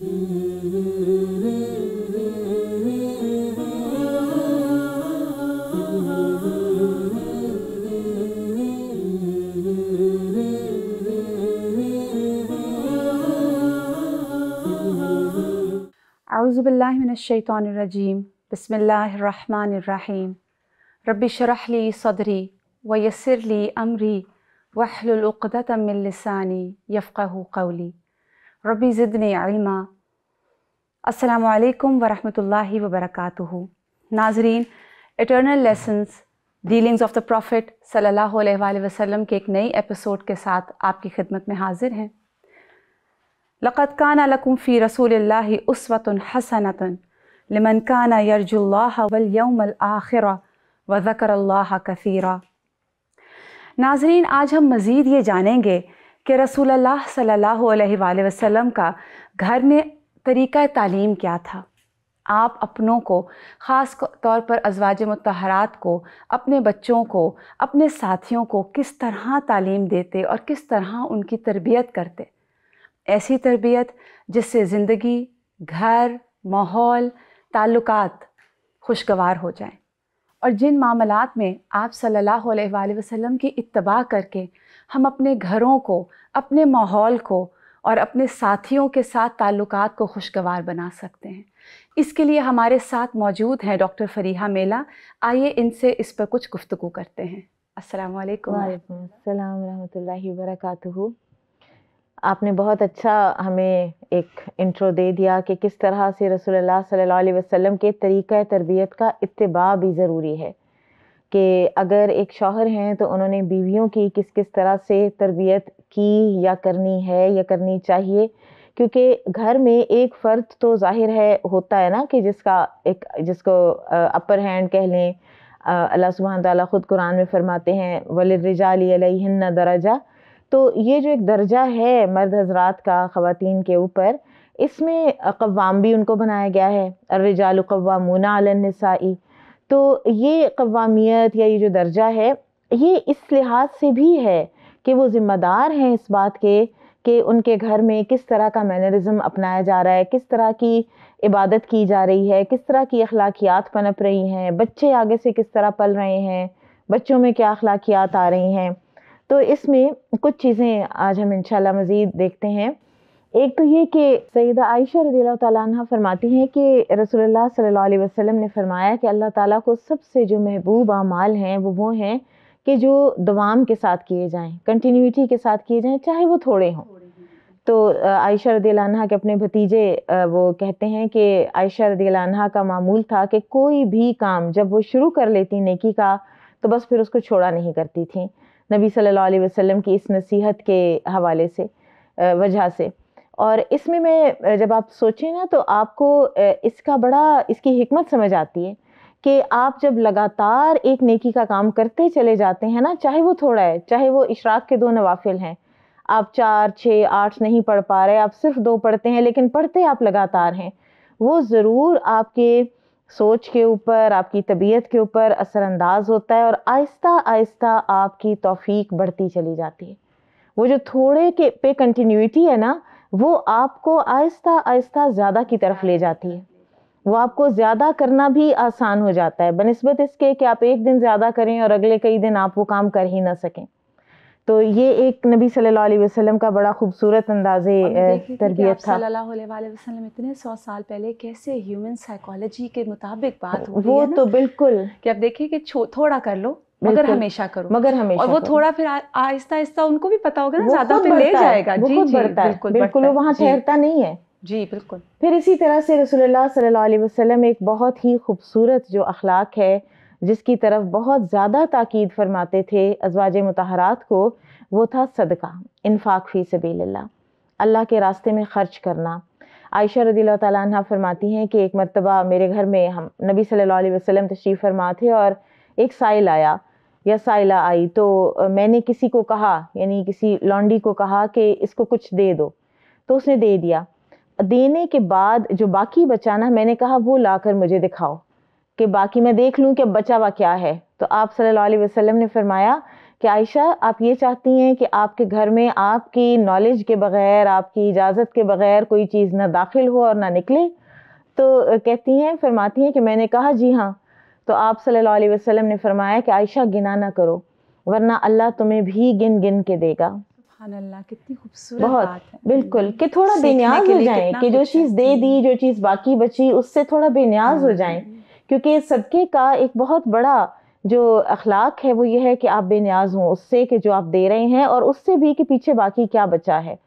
أعوذ بالله من الشيطان الرجيم بسم الله الرحمن الرحيم ربي شرح لي صدري ويسر لي أمري واحلل عقدة من لساني يفقه قولي रबी ज़िदन इल्मा असलकम वरहमल वबरक नाजरीन eternal lessons dealings of the prophet सल्लल्लाहु अलैहि वसल्लम के एक नई एपिसोड के साथ आपकी खिदमत में हाजिर हैं लक़त काना लकुम फ़ी रसूल उसवतन हसनतन लिमन काना यरजुल्लाह आखिर व ज़कर नाजरीन आज हम मज़ीद ये जानेंगे कि रसूल सल्ला वसम का घर में तरीक़ तालीम क्या था आप अपनों को ख़ास तौर पर अजवाज मतहरात को अपने बच्चों को अपने साथियों को किस तरह तालीम देते और किस तरह उनकी तरबियत करते ऐसी तरबियत जिससे ज़िंदगी घर माहौल ताल्लुकात खुशगवार हो जाएं और जिन मामलात में आप सल्लल्लाहु अलैहि वसल्लम की इतबा करके हम अपने घरों को अपने माहौल को और अपने साथियों के साथ ताल्लुक़ को खुशगवार बना सकते हैं इसके लिए हमारे साथ मौजूद हैं डॉक्टर फरीहा मेला आइए इनसे इस पर कुछ गुफ्तु करते हैं असल वरम्ह वरक आपने बहुत अच्छा हमें एक इंट्रो दे दिया कि किस तरह से रसोल्ला सल्लल्लाहु वसलम वसल्लम के तरीक़ तरबियत का इतबा भी ज़रूरी है कि अगर एक शौहर हैं तो उन्होंने बीवियों की किस किस तरह से तरबियत की या करनी है या करनी चाहिए क्योंकि घर में एक फ़र्द तो ज़ाहिर है होता है ना कि जिसका एक जिसको अपर हैंड कह लें अल्लाह सुबहान तुद ख़ुद कुरान में फ़रमाते हैं वल दराजा तो ये जो एक दर्जा है मर्द हजरात का ख़वान के ऊपर इसमें कवाम भी उनको बनाया गया है रिजाल कवामूना तो ये कवामियत या ये जो दर्जा है ये इस लिहाज से भी है कि वो ज़िम्मेदार हैं इस बात के कि उनके घर में किस तरह का मैनरिज़म अपनाया जा रहा है किस तरह की इबादत की जा रही है किस तरह की अखलाकियात पनप रही हैं बच्चे आगे से किस तरह पल रहे हैं बच्चों में क्या अखलाकियात आ रही हैं तो इसमें कुछ चीज़ें आज हम इन मज़ीद देखते हैं एक तो ये कि सईद आयशा रदी तह फरमाती हैं कि रसोल्ला सल्ला वसम ने फरमाया कि अल्लाह ताला को सबसे जो महबूब आमाल हैं वो वो हैं कि जो दवाम के साथ किए जाएं कंटिन्यूटी के साथ किए जाएं चाहे वो थोड़े हों तो आयशा रदी के अपने भतीजे वो कहते हैं कि आयशा रदी का मामूल था कि कोई भी काम जब वो शुरू कर लेती नेकी का तो बस फिर उसको छोड़ा नहीं करती थी नबी सल्लल्लाहु अलैहि वसल्लम की इस नसीहत के हवाले से वजह से और इसमें मैं जब आप सोचें ना तो आपको इसका बड़ा इसकी हमत समझ आती है कि आप जब लगातार एक नेकी का काम करते चले जाते हैं ना चाहे वो थोड़ा है चाहे वो इशराक के दो नवाफिल हैं आप चार छः आठ नहीं पढ़ पा रहे आप सिर्फ दो पढ़ते हैं लेकिन पढ़ते आप लगातार हैं वो ज़रूर आपके सोच के ऊपर आपकी तबीयत के ऊपर असरअंदाज होता है और आहिस्ता आहिस्ता आपकी तौफीक बढ़ती चली जाती है वो जो थोड़े के पे कंटिन्यूटी है ना वो आपको आहिस्ता आहिस्ता ज़्यादा की तरफ ले जाती है वो आपको ज़्यादा करना भी आसान हो जाता है बनस्बत इसके कि आप एक दिन ज़्यादा करें और अगले कई दिन आप वो काम कर ही ना सकें तो ये एक नबी सल्लल्लाहु अलैहि वसल्लम का बड़ा खूबसूरत अंदाजे तरबियत था सल्लल्लाहु अलैहि वसल्लम इतने सौ साल पहले कैसे ह्यूमन साइकोलॉजी के मुताबिक बात हो वो तो बिल्कुल कि आप देखिए कि थोड़ा कर लो मगर हमेशा करो मगर हमेशा और वो थोड़ा फिर आहिस्ता आहिस्ता उनको भी पता होगा ना ज्यादा फिर ले जाएगा जी जी बिल्कुल बिल्कुल वो वहाँ ठहरता नहीं है जी बिल्कुल फिर इसी तरह से रसोल्ला सल्ला वसलम एक बहुत ही खूबसूरत जो अखलाक है जिसकी तरफ बहुत ज़्यादा ताक़द फरमाते थे अजवाज मतहरात को वो था सदका इनफाक़ फ़ी सबील्ला अल्लाह के रास्ते में ख़र्च करना आयशा रदी तह फरमाती हैं कि एक मरतबा मेरे घर में हम नबी सल्ला अलैहि तशरीफ़ फरमा थे और एक साइल आया या साइला आई तो मैंने किसी को कहा यानी किसी लॉन्डी को कहा कि इसको कुछ दे दो तो उसने दे दिया देने के बाद जो बाकी बचाना मैंने कहा वो लाकर मुझे दिखाओ कि बाकी मैं देख लूँ कि बचा हुआ क्या है तो आप सल्लल्लाहु अलैहि वसल्लम ने फरमाया कि आयशा आप ये चाहती हैं कि आपके घर में आपकी नॉलेज के बग़ैर आपकी इजाज़त के बग़ैर कोई चीज़ ना दाखिल हो और ना निकले तो कहती हैं फरमाती हैं कि मैंने कहा जी हाँ तो आप सल्लल्लाहु अलैहि वसल्लम ने फरमाया कि आयशा गिना ना करो वरना अल्लाह तुम्हें भी गिन गिन के देगा कितनी खूबसूरत बहुत बात है बिल्कुल कि थोड़ा बेनियाज हो जाए कि जो अच्छा चीज़ दे दी जो चीज़ बाकी बची उससे थोड़ा बेनियाज हो हम्म, जाए हम्म, क्योंकि सदक़े का एक बहुत बड़ा जो अखलाक है वो ये है कि आप बेनियाज हों उससे कि जो आप दे रहे हैं और उससे भी कि पीछे बाकी क्या बचा है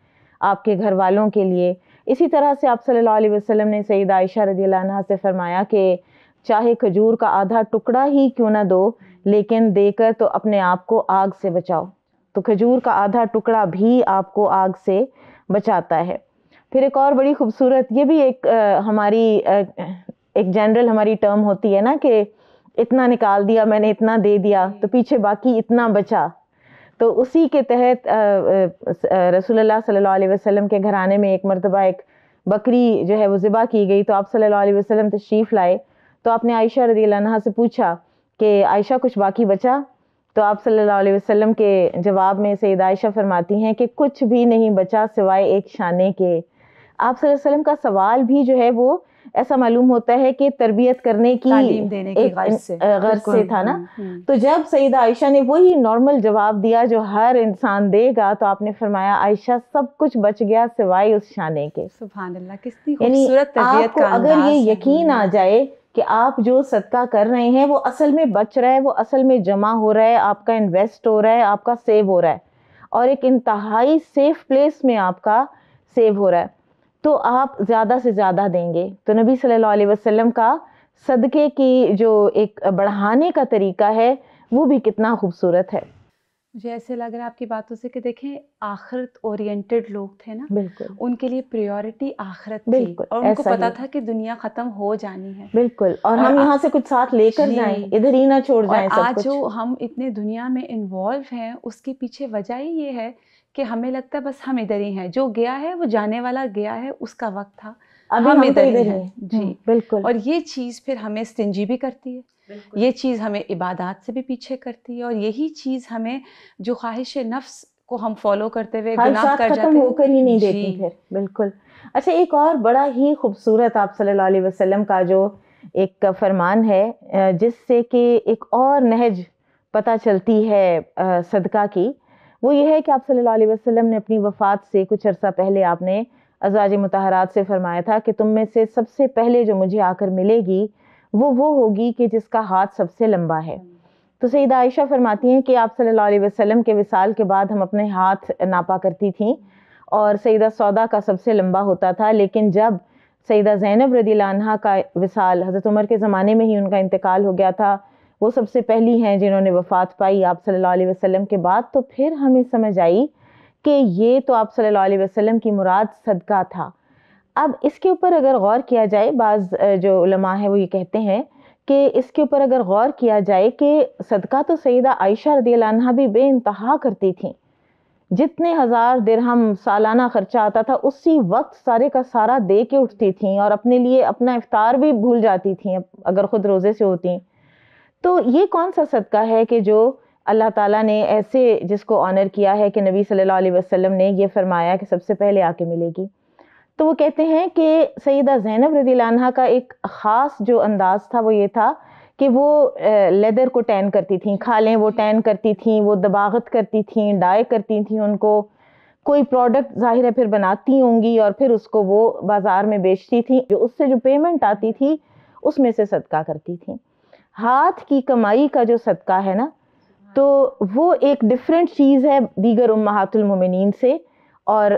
आपके घर वालों के लिए इसी तरह से आप सल्लल्लाहु अलैहि वसल्लम ने सईद आयशा रदी से फरमाया कि चाहे खजूर का आधा टुकड़ा ही क्यों ना दो लेकिन देकर तो अपने आप को आग से बचाओ तो खजूर का आधा टुकड़ा भी आपको आग से बचाता है फिर एक और बड़ी खूबसूरत ये भी एक आ, हमारी एक जनरल हमारी टर्म होती है ना कि इतना निकाल दिया मैंने इतना दे दिया तो पीछे बाकी इतना बचा तो उसी के तहत रसूलुल्लाह सल्लल्लाहु अलैहि वसल्लम के घराने में एक मरतबा एक बकरी जो है वो ज़िबा की गई तो आप सल्लल्लाहु अलैहि वसल्लम तशरीफ़ लाए तो आपने आयशा रदी अल्लाह से पूछा कि आयशा कुछ बाकी बचा तो आप सल्लल्लाहु अलैहि वसल्लम के जवाब में सैद आयशा फरमाती हैं कि कुछ भी नहीं बचा सिवाय एक शाने के आप वसल्लम का सवाल भी जो है वो ऐसा मालूम होता है कि तरबियत करने की देने गर्ज से था ना हम्म, हम्म। तो जब सईद आयशा ने वही नॉर्मल जवाब दिया जो हर इंसान देगा तो आपने फरमाया आयशा सब कुछ बच गया सिवाय उस शाने के सुबह अगर ये यकीन आ हम्म। जाए कि आप जो सदका कर रहे हैं वो असल में बच रहा है वो असल में जमा हो रहा है आपका इन्वेस्ट हो रहा है आपका सेव हो रहा है और एक इंतहाई सेफ प्लेस में आपका सेव हो रहा है तो आप ज़्यादा से ज़्यादा देंगे तो नबी सल्लल्लाहु अलैहि वसल्लम का सदक़े की जो एक बढ़ाने का तरीका है वो भी कितना खूबसूरत है मुझे ऐसे लग रहा है आपकी बातों से कि देखें आखिरत ओरिएंटेड लोग थे ना बिल्कुल उनके लिए प्रायोरिटी आखिरत थी और उनको पता था कि दुनिया खत्म हो जानी है बिल्कुल और, और हम यहाँ से कुछ साथ लेकर जाएं इधर ही ना छोड़ जाएं सब आज कुछ। जो हम इतने दुनिया में इन्वॉल्व हैं उसके पीछे वजह ही ये है कि हमें लगता है बस हम इधर ही हैं जो गया है वो जाने वाला गया है उसका वक्त था अभी हम, तो इधर ही हैं जी हम्म, बिल्कुल और ये चीज़ फिर हमें स्टिंजी भी करती है ये चीज़ हमें इबादत से भी पीछे करती है और यही चीज़ हमें जो ख्वाहिश नफ्स को हम फॉलो करते हुए गुनाह कर जाते होकर ही नहीं देती फिर बिल्कुल अच्छा एक और बड़ा ही खूबसूरत आप सल्लल्लाहु अलैहि वसल्लम का जो एक फरमान है जिससे कि एक और नहज पता चलती है सदका की वो ये है कि आप सल्लल्लाहु अलैहि वसल्लम ने अपनी वफ़ात से कुछ अर्सा पहले आपने अजाज मतहरात से फरमाया था कि तुम में से सबसे पहले जो मुझे आकर मिलेगी वो वो होगी कि जिसका हाथ सबसे लंबा है तो सईद आयशा फरमाती हैं कि आप सल्लल्लाहु अलैहि वसल्लम के विसाल के बाद हम अपने हाथ नापा करती थी और सईदा सौदा का सबसे लंबा होता था लेकिन जब सईदा ज़ैनब लाना का विसाल हज़रत उमर के ज़माने में ही उनका इंतकाल हो गया था वो सबसे पहली हैं जिन्होंने वफ़ात पाई आप सल्लल्लाहु अलैहि वसल्लम के बाद तो फिर हमें समझ आई कि ये तो आप सल्लल्लाहु अलैहि वसल्लम की मुराद सदका था अब इसके ऊपर अगर गौर किया जाए बाज़ जो उलमा है वो ये कहते हैं कि इसके ऊपर अगर गौर किया जाए कि सदका तो सईदा आयशा रदी भी बे करती थी जितने हज़ार दिरहम सालाना ख़र्चा आता था उसी वक्त सारे का सारा दे के उठती थी और अपने लिए अपना इफ्तार भी भूल जाती थी अगर ख़ुद रोज़े से होती तो ये कौन सा सदका है कि जो अल्लाह ताला ने ऐसे जिसको ऑनर किया है कि नबी सल्लल्लाहु अलैहि वसल्लम ने ये फरमाया कि सबसे पहले आके मिलेगी तो वो कहते हैं कि सैदा ज़ैनब रदी का एक ख़ास जो अंदाज़ था वो ये था कि वो लेदर को टैन करती थी खालें वो टैन करती थी वो दबागत करती थी डाई करती थी उनको कोई प्रोडक्ट ज़ाहिर है फिर बनाती होंगी और फिर उसको वो बाज़ार में बेचती थी जो उससे जो पेमेंट आती थी उसमें से सदका करती थी हाथ की कमाई का जो सदका है ना तो वो एक डिफरेंट चीज़ है दीगर उमहातुलमिन से और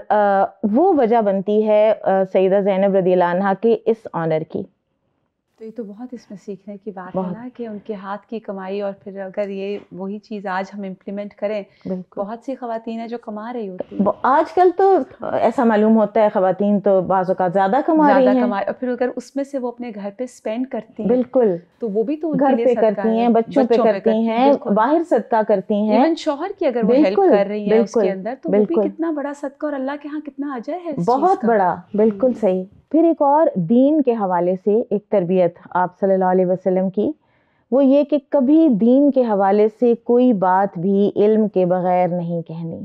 वो वजह बनती है सैदा ज़ैनब रदीला के इस ऑनर की तो ये तो बहुत इसमें सीखने की बात है ना कि उनके हाथ की कमाई और फिर अगर ये वही चीज़ आज हम इम्प्लीमेंट करें बहुत सी खातन है जो कमा रही होती है आजकल तो ऐसा मालूम होता है खातन तो बाज़ों का ज़्यादा कमा रही है कमा और फिर अगर उसमें से वो अपने घर पे स्पेंड करती है बिल्कुल तो वो भी तो घर पे करती है बच्चों पे करती है बाहर सदका करती हैं शोहर की अगर वो हेल्प कर रही है उसके अंदर तो बिल्कुल कितना बड़ा सदका और अल्लाह के यहाँ कितना अजर है बहुत बड़ा बिल्कुल हम्म। सही फिर एक और दीन के हवाले से एक तरबियत आप सल्लल्लाहु अलैहि वसल्लम की वो ये कि कभी दीन के हवाले से कोई बात भी इल्म के बग़ैर नहीं कहनी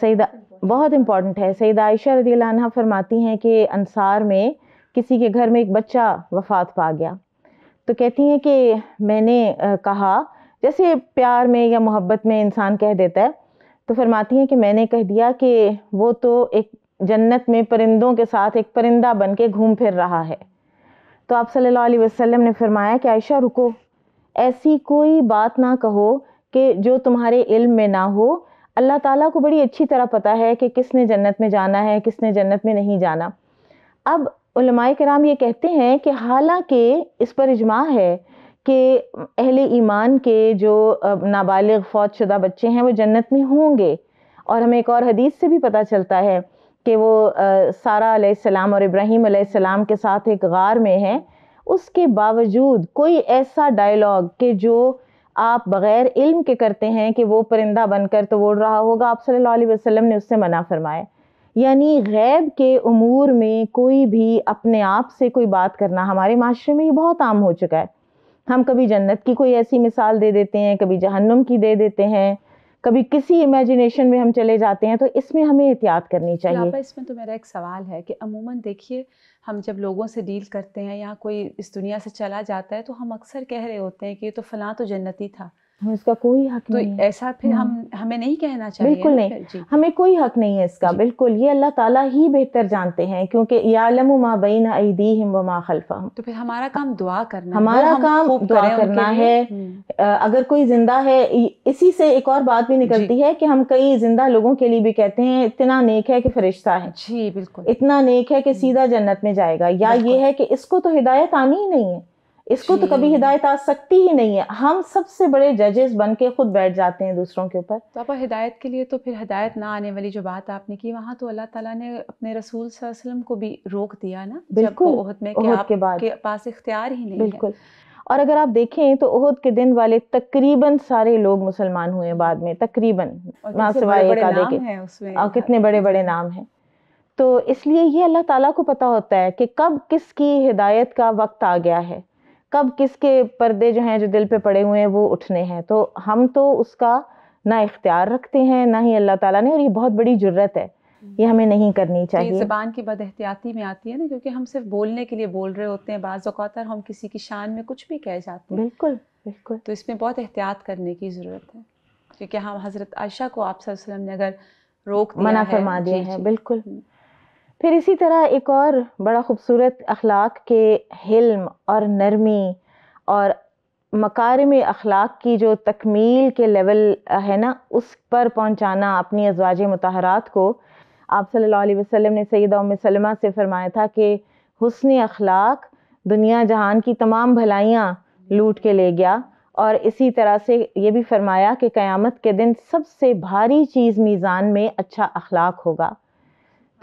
सईदा बहुत इम्पॉर्टेंट है सईद आयशा रदी लाना फरमाती हैं कि अनसार में किसी के घर में एक बच्चा वफात पा गया तो कहती हैं कि मैंने कहा जैसे प्यार में या मोहब्बत में इंसान कह देता है तो फरमाती हैं कि मैंने कह दिया कि वो तो एक जन्नत में परिंदों के साथ एक परिंदा बन के घूम फिर रहा है तो आप सल्लल्लाहु अलैहि वसल्लम ने फरमाया कि आयशा रुको ऐसी कोई बात ना कहो कि जो तुम्हारे इल्म में ना हो अल्लाह ताला को बड़ी अच्छी तरह पता है कि किसने जन्नत में जाना है किसने जन्नत में नहीं जाना अब उलमाए कराम ये कहते हैं कि हालांकि इस पर इजमा है कि अहले ईमान के जो नाबालिग फौज शुदा बच्चे हैं वो जन्नत में होंगे और हमें एक और हदीस से भी पता चलता है कि वो सारा सलाम और इब्राहीम सलाम के साथ एक गार में हैं उसके बावजूद कोई ऐसा डायलॉग कि जो आप बग़ैर इल्म के करते हैं कि वो परिंदा बनकर तो उड़ रहा होगा आप सल्लल्लाहु अलैहि वसल्लम ने उससे मना फरमाया यानी गैब के अमूर में कोई भी अपने आप से कोई बात करना हमारे माशरे में ये बहुत आम हो चुका है हम कभी जन्नत की कोई ऐसी मिसाल दे देते हैं कभी जहन्नुम की दे देते हैं कभी किसी इमेजिनेशन में हम चले जाते हैं तो इसमें हमें एहतियात करनी चाहिए इसमें तो मेरा एक सवाल है कि अमूमन देखिए हम जब लोगों से डील करते हैं या कोई इस दुनिया से चला जाता है तो हम अक्सर कह रहे होते हैं कि ये तो फ़लाँ तो जन्नती था हमें इसका कोई हक तो नहीं ऐसा फिर हाँ। हम हमें नहीं कहना चाहिए बिल्कुल नहीं हमें कोई हक नहीं है इसका बिल्कुल ये अल्लाह ताला ही बेहतर जानते हैं क्योंकि यालम तो फिर हमारा काम दुआ करना हमारा हम काम दुआ करना है हम्म। अगर कोई जिंदा है इसी से एक और बात भी निकलती है कि हम कई जिंदा लोगों के लिए भी कहते हैं इतना नेक है कि फरिश्ता है जी बिल्कुल इतना नेक है कि हम्म। सीधा जन्नत में जाएगा या ये है कि इसको तो हिदायत आनी ही नहीं है इसको तो कभी हिदायत आ सकती ही नहीं है हम सबसे बड़े जजेस बन के खुद बैठ जाते हैं दूसरों के ऊपर तो पापा हिदायत के लिए तो फिर हिदायत ना आने वाली जो बात आपने की वहाँ तो अल्लाह ताला ने अपने रसूल वसल्लम को भी रोक दिया ना बिल्कुल में कि के बाद के पास इख्तियार ही नहीं बिल्कुल और अगर आप देखें तो ओहद के दिन वाले तकरीबन सारे लोग मुसलमान हुए बाद में तकरीबन के और कितने बड़े बड़े नाम हैं तो इसलिए ये अल्लाह ताला को पता होता है कि कब किसकी हिदायत का वक्त आ गया है कब किसके पर्दे जो हैं जो दिल पे पड़े हुए हैं वो उठने हैं तो हम तो उसका ना इख्तियार रखते हैं ना ही अल्लाह ताला ने और ये बहुत बड़ी जुर्रत है ये हमें नहीं करनी तो चाहिए ज़बान की एहतियाती में आती है ना क्योंकि हम सिर्फ बोलने के लिए बोल रहे होते हैं बाज़ हम किसी की शान में कुछ भी कह जाते हैं बिल्कुल बिल्कुल तो इसमें बहुत एहतियात करने की ज़रूरत है क्योंकि हम हज़रत आयशा को आप वसल्लम ने अगर रोक मना फरमा दिए हैं बिल्कुल हम्म। फिर इसी तरह एक और बड़ा ख़ूबसूरत अखलाक के हिल्म और नरमी और मकार में अखलाक की जो तकमील के लेवल है ना उस पर पहुंचाना अपनी अजवाज मतहरात को आप सल्लल्लाहु अलैहि वसल्लम ने सैदा सलमा से फरमाया था कि हसन अखलाक दुनिया जहान की तमाम भलाइयाँ लूट के ले गया और इसी तरह से ये भी फरमाया कि क़यामत के दिन सबसे भारी चीज़ मीज़ान में अच्छा अखलाक होगा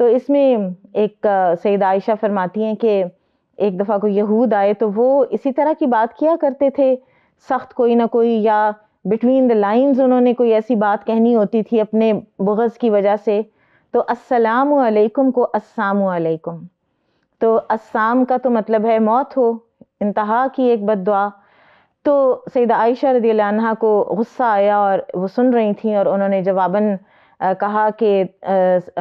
तो इसमें एक सैद आयशा फरमाती हैं कि एक दफ़ा को यहूद आए तो वो इसी तरह की बात किया करते थे सख्त कोई ना कोई या बिटवीन द लाइंस उन्होंने कोई ऐसी बात कहनी होती थी अपने बग़ज़ की वजह से तो अस्सलाम वालेकुम को अस्साम वालेकुम तो अस्साम का तो मतलब है मौत हो इंतहा की एक बद दुआ तो सैद आयशा रदी को गुस्सा आया और वो सुन रही थी और उन्होंने जवाबन कहा कि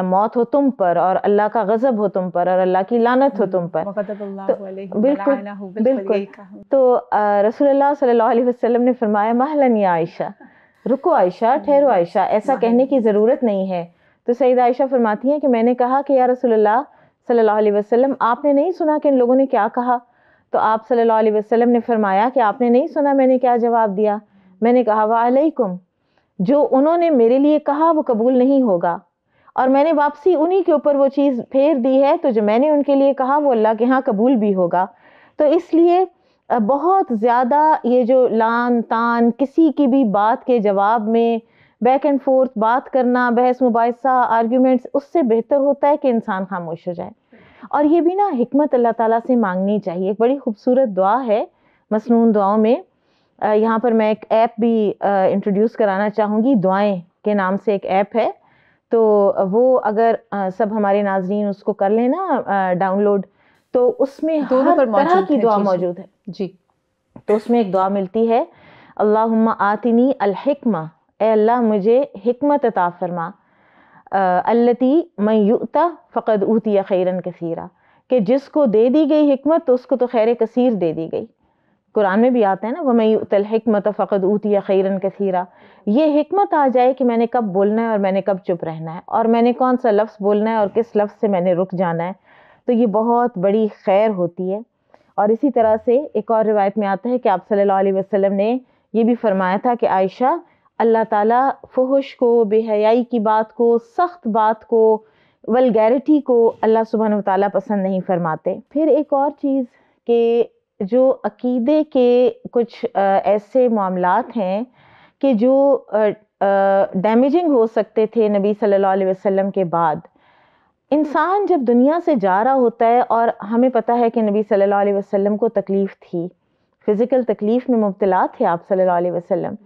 मौत हो तुम पर और अल्लाह का गज़ब हो तुम पर और अल्लाह की लानत हो हम्म, तुम पर तो बिल्कुल बिल्कुल तो रसोल्ला सल्लल्लाहु अलैहि वसल्लम ने फरमाया महलन या आयशा रुको आयशा ठहरो हम्म, आयशा ऐसा कहने की ज़रूरत नहीं है तो सईद आयशा फरमाती हैं कि मैंने कहा कि या रसूलुल्लाह सल्लल्लाहु अलैहि वसल्लम आपने नहीं सुना कि इन लोगों ने क्या कहा तो आप सल्लल्लाहु अलैहि वसल्लम ने फरमाया कि आपने नहीं सुना मैंने क्या जवाब दिया मैंने कहा वालेकुम जो उन्होंने मेरे लिए कहा वो कबूल नहीं होगा और मैंने वापसी उन्हीं के ऊपर वो चीज़ फेर दी है तो जो मैंने उनके लिए कहा वो अल्लाह के यहाँ कबूल भी होगा तो इसलिए बहुत ज़्यादा ये जो लान तान किसी की भी बात के जवाब में बैक एंड फोर्थ बात करना बहस मुबासा आर्ग्यूमेंट्स उससे बेहतर होता है कि इंसान खामोश हो जाए और ये भी ना हमत अल्लाह ताला से मांगनी चाहिए एक बड़ी खूबसूरत दुआ है मसनू दुआओं में यहाँ पर मैं एक ऐप भी इंट्रोड्यूस कराना चाहूँगी दुआएं के नाम से एक ऐप है तो वो अगर सब हमारे नाजरीन उसको कर लेना डाउनलोड तो उसमें दोनों पर तरह की दुआ मौजूद है जी तो उसमें एक दुआ मिलती है अल्लाह आतिनी अलहिकमा ए अल्लाह मुझे हिकमत अता फरमा अल्लती युता फ़कद ऊतिया खैरन कसीरा कि जिसको दे दी गई हिकमत तो उसको तो खैर कसीर दे दी गई कुरान में भी आता है ना मैं तल हमत फ़कत या खैरन कसीरा ये हमत आ जाए कि मैंने कब बोलना है और मैंने कब चुप रहना है और मैंने कौन सा लफ्ज़ बोलना है और किस लफ्ज़ से मैंने रुक जाना है तो ये बहुत बड़ी खैर होती है और इसी तरह से एक और रिवायत में आता है कि आप सल्ला वसलम ने यह भी फरमाया था कि आयशा अल्लाह ताला फहश को बेहयाई की बात को सख्त बात को वलगैरिटी को अल्लाह सुबहन तसंद पसंद नहीं फरमाते फिर एक और चीज़ के जो अकीदे के कुछ ऐसे मामलात हैं कि जो डैमेजिंग हो सकते थे नबी सल्लल्लाहु अलैहि वसल्लम के बाद इंसान जब दुनिया से जा रहा होता है और हमें पता है कि नबी सल्लल्लाहु अलैहि वसल्लम को तकलीफ़ थी फ़िज़िकल तकलीफ़ में मुबतला थे आप सल्लल्लाहु अलैहि वसल्लम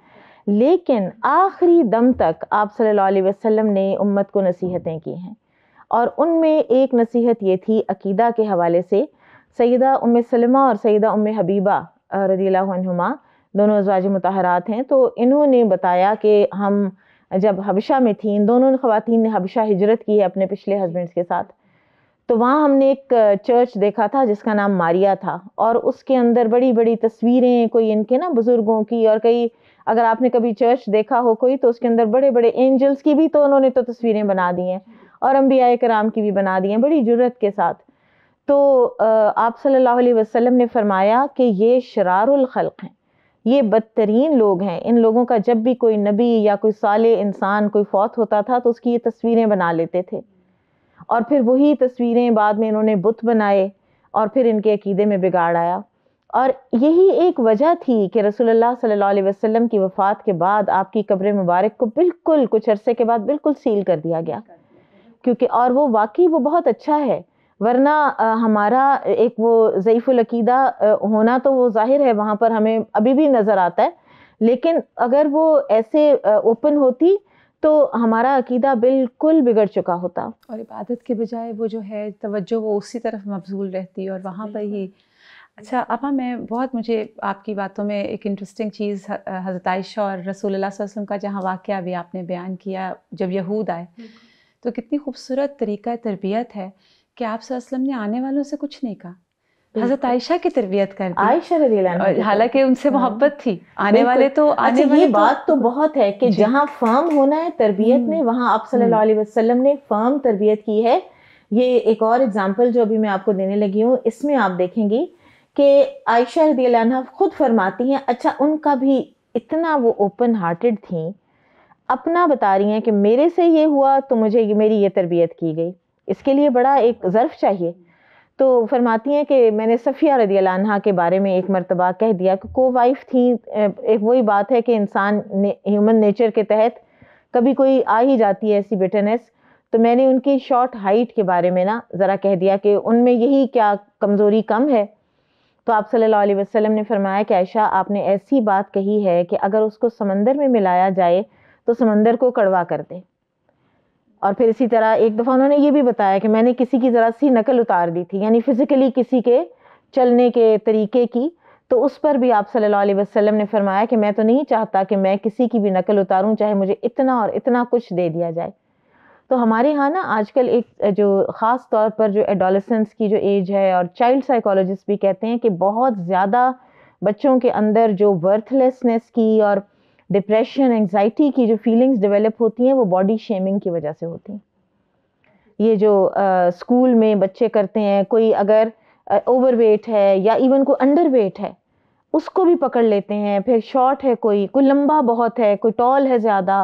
लेकिन आखिरी दम तक आप सल्लल्लाहु अलैहि वसल्लम ने उम्मत को नसीहतें की हैं और उनमें एक नसीहत ये थी अकीदा के हवाले से सईदा उम सलमा और सईदा उम हबीबा रदीलामा दोनों अजवाज मतहरात हैं तो इन्होंने बताया कि हम जब हबशा में थी दोनों ख़वान ने हबशा हिजरत की है अपने पिछले हस्बेंड्स के साथ तो वहाँ हमने एक चर्च देखा था जिसका नाम मारिया था और उसके अंदर बड़ी बड़ी तस्वीरें कोई इनके ना बुज़ुर्गों की और कई अगर आपने कभी चर्च देखा हो कोई तो उसके अंदर बड़े बड़े एंजल्स की भी तो उन्होंने तो तस्वीरें बना दी हैं और अम्बिया कराम की भी बना दी हैं बड़ी जुर्रत के साथ तो आप सल्लल्लाहु अलैहि वसल्लम ने फरमाया कि ये शरारुल खल्क हैं ये बदतरीन लोग हैं इन लोगों का जब भी कोई नबी या कोई साले इंसान कोई फौत होता था तो उसकी ये तस्वीरें बना लेते थे और फिर वही तस्वीरें बाद में इन्होंने बुत बनाए और फिर इनके अकीदे में बिगाड़ आया और यही एक वजह थी कि रसोल्ला सल्ला वसम की वफ़ात के बाद आपकी कब्र मुबारक को बिल्कुल कुछ अरसे के बाद बिल्कुल सील कर दिया गया क्योंकि और वो वाकई वो बहुत अच्छा है वरना हमारा एक वो ज़यीफ़ुलकीदा होना तो वो ज़ाहिर है वहाँ पर हमें अभी भी नज़र आता है लेकिन अगर वो ऐसे ओपन होती तो हमारा अकीदा बिल्कुल बिगड़ चुका होता और इबादत के बजाय वो जो है तवज्जो वो उसी तरफ मबजूल रहती और वहाँ पर ही अच्छा अब मैं बहुत मुझे आपकी बातों में एक इंटरेस्टिंग चीज़ हज़रत आयशा और रसूल वसम का जहाँ वाक़ अभी आपने बयान किया जब यहूद आए तो कितनी खूबसूरत तरीका तरबियत है कि आप सल्लम ने आने वालों से कुछ नहीं कहा हजरत आयशा की तरबियत कर आयशा हालांकि उनसे हाँ। मोहब्बत थी आने वाले तो अच्छा, आने अच्छा, ये तो- बात तो बहुत है कि जहाँ फर्म होना है तरबियत हम्म। में वहाँ आप हम्म। सल्लल्लाहु अलैहि वसल्लम ने फर्म तरबियत की है ये एक और एग्जांपल जो अभी मैं आपको देने लगी हूँ इसमें आप देखेंगी कि आयशा रदीला खुद फरमाती हैं अच्छा उनका भी इतना वो ओपन हार्टेड थी अपना बता रही हैं कि मेरे से ये हुआ तो मुझे मेरी ये तरबियत की गई इसके लिए बड़ा एक ज़र्फ़ चाहिए तो फरमाती हैं कि मैंने सफ़िया रदी अनहा के बारे में एक मरतबा कह दिया कि को वाइफ थी एक वही बात है कि इंसान ने, ह्यूमन नेचर के तहत कभी कोई आ ही जाती है ऐसी बिटरनेस तो मैंने उनकी शॉर्ट हाइट के बारे में ना ज़रा कह दिया कि उनमें यही क्या कमज़ोरी कम है तो आप सल्लल्लाहु अलैहि वसल्लम ने फरमाया कि आयशा आपने ऐसी बात कही है कि अगर उसको समंदर में मिलाया जाए तो समंदर को कड़वा कर दे और फिर इसी तरह एक दफ़ा उन्होंने ये भी बताया कि मैंने किसी की ज़रा सी नकल उतार दी थी यानी फ़िज़िकली किसी के चलने के तरीके की तो उस पर भी आप सल्लल्लाहु अलैहि वसल्लम ने फरमाया कि मैं तो नहीं चाहता कि मैं किसी की भी नकल उतारूं चाहे मुझे इतना और इतना कुछ दे दिया जाए तो हमारे यहाँ ना आजकल एक जो ख़ास तौर पर जो एडोलसेंस की जो एज है और चाइल्ड साइकोलॉजिस्ट भी कहते हैं कि बहुत ज़्यादा बच्चों के अंदर जो वर्थलेसनेस की और डिप्रेशन एंजाइटी की जो फीलिंग्स डेवलप होती हैं वो बॉडी शेमिंग की वजह से होती हैं ये जो आ, स्कूल में बच्चे करते हैं कोई अगर ओवर वेट है या इवन कोई अंडर वेट है उसको भी पकड़ लेते हैं फिर शॉर्ट है कोई कोई लंबा बहुत है कोई टॉल है ज़्यादा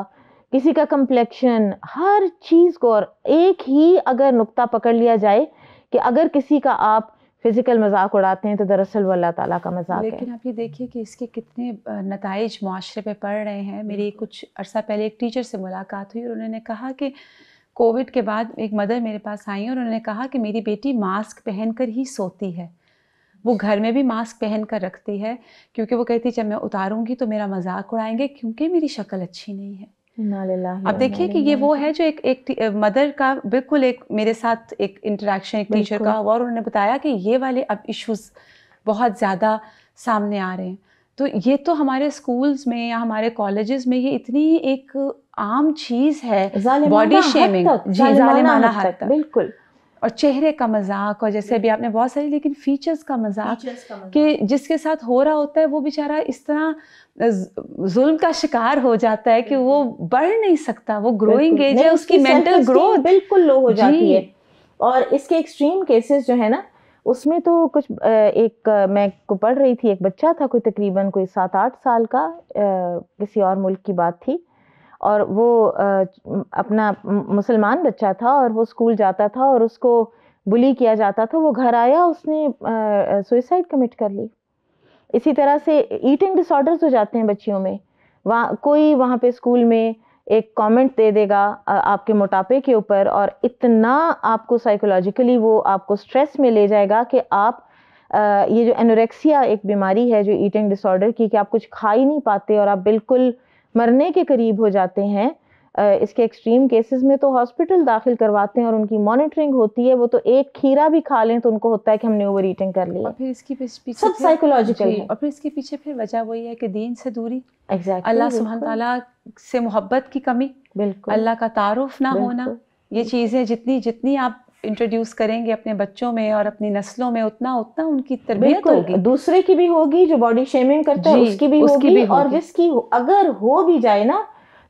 किसी का कम्प्लेक्शन हर चीज़ को और एक ही अगर नुक्ता पकड़ लिया जाए कि अगर किसी का आप फिज़िकल मजाक उड़ाते हैं तो दरअसल वो अल्लाह ताला का मजाक लेकिन है। आप ये देखिए कि इसके कितने नतज माशरे पे पड़ रहे हैं मेरी कुछ अरसा पहले एक टीचर से मुलाकात हुई और उन्होंने कहा कि कोविड के बाद एक मदर मेरे पास आई और उन्होंने कहा कि मेरी बेटी मास्क पहन कर ही सोती है वो घर में भी मास्क पहन कर रखती है क्योंकि वो कहती जब मैं उतारूँगी तो मेरा मजाक उड़ाएंगे क्योंकि मेरी शक्ल अच्छी नहीं है अब देखिए कि ये वो है जो एक एक मदर का बिल्कुल एक मेरे साथ एक इंटरेक्शन एक टीचर का हुआ और उन्होंने बताया कि ये वाले अब इश्यूज बहुत ज़्यादा सामने आ रहे हैं तो ये तो हमारे स्कूल्स में या हमारे कॉलेजेस में ये इतनी एक आम चीज़ है बॉडी शेमिंग जी जालिमाना हद तक बिल्कुल और चेहरे का मजाक और जैसे अभी आपने बहुत सारी लेकिन फीचर्स का मजाक कि जिसके साथ हो रहा होता है वो बेचारा इस तरह जुल्म का शिकार हो जाता है कि वो बढ़ नहीं सकता वो ग्रोइंग एज है उसकी मेंटल ग्रोथ बिल्कुल लो हो जाती है और इसके एक्सट्रीम केसेस जो है ना उसमें तो कुछ एक मैं को पढ़ रही थी एक बच्चा था कोई तकरीबन कोई सात आठ साल का किसी और मुल्क की बात थी और वो अपना मुसलमान बच्चा था और वो स्कूल जाता था और उसको बुली किया जाता था वो घर आया उसने सुइसाइड कमिट कर ली इसी तरह से ईटिंग डिसऑर्डर्स हो जाते हैं बच्चियों में वहाँ कोई वहाँ पे स्कूल में एक कमेंट दे देगा आपके मोटापे के ऊपर और इतना आपको साइकोलॉजिकली वो आपको स्ट्रेस में ले जाएगा कि आप ये जो एनोरेक्सिया एक बीमारी है जो ईटिंग डिसऑर्डर की कि आप कुछ खा ही नहीं पाते और आप बिल्कुल मरने के करीब हो जाते हैं इसके एक्सट्रीम केसेस में तो हॉस्पिटल दाखिल करवाते हैं और उनकी मॉनिटरिंग होती है वो तो एक खीरा भी खा लें तो उनको होता है कि हमने ओवर ईटिंग कर लिया फिर इसकी पीछे सब साइकोलॉजिकल और फिर इसके पीछे फिर वजह वही है कि दीन से दूरी एग्जैक्ट अल्लाह सुबहान तला से मोहब्बत की कमी बिल्कुल अल्लाह का तारुफ ना होना ये चीज़ें जितनी जितनी आप इंट्रोड्यूस करेंगे अपने बच्चों में और अपनी नस्लों में उतना उतना उनकी तरबियत होगी दूसरे की भी होगी जो बॉडी शेमिंग करता है उसकी भी होगी हो और जिसकी हो, अगर हो भी जाए ना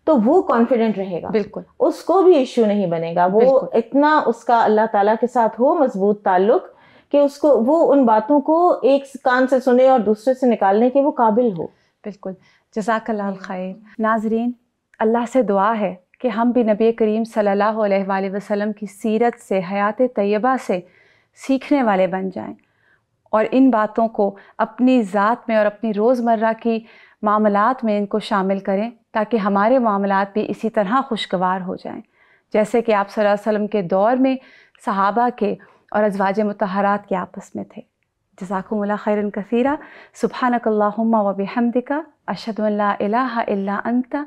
तो वो कॉन्फिडेंट रहेगा बिल्कुल उसको भी इश्यू नहीं बनेगा वो इतना उसका अल्लाह ताला के साथ हो मजबूत ताल्लुक कि उसको वो उन बातों को एक कान से सुने और दूसरे से निकालने के वो काबिल हो बिल्कुल जजाक खैर नाजरीन अल्लाह से दुआ है कि हम भी नबी करीम सल्लल्लाहु अलैहि वसल्लम की सीरत से हयात तयबा से सीखने वाले बन जाएं और इन बातों को अपनी ज़ात में और अपनी रोज़मर्रा की मामलात में इनको शामिल करें ताकि हमारे मामलात भी इसी तरह खुशगवार हो जाएं जैसे कि आप सल्लल्लाहु अलैहि वसल्लम के दौर में सहाबा के और अजवाज मतहरात के आपस में थे जजाकमल खैरन कसीरा सुबहानकल्ला वबहमदिका अशद अल्ला अंता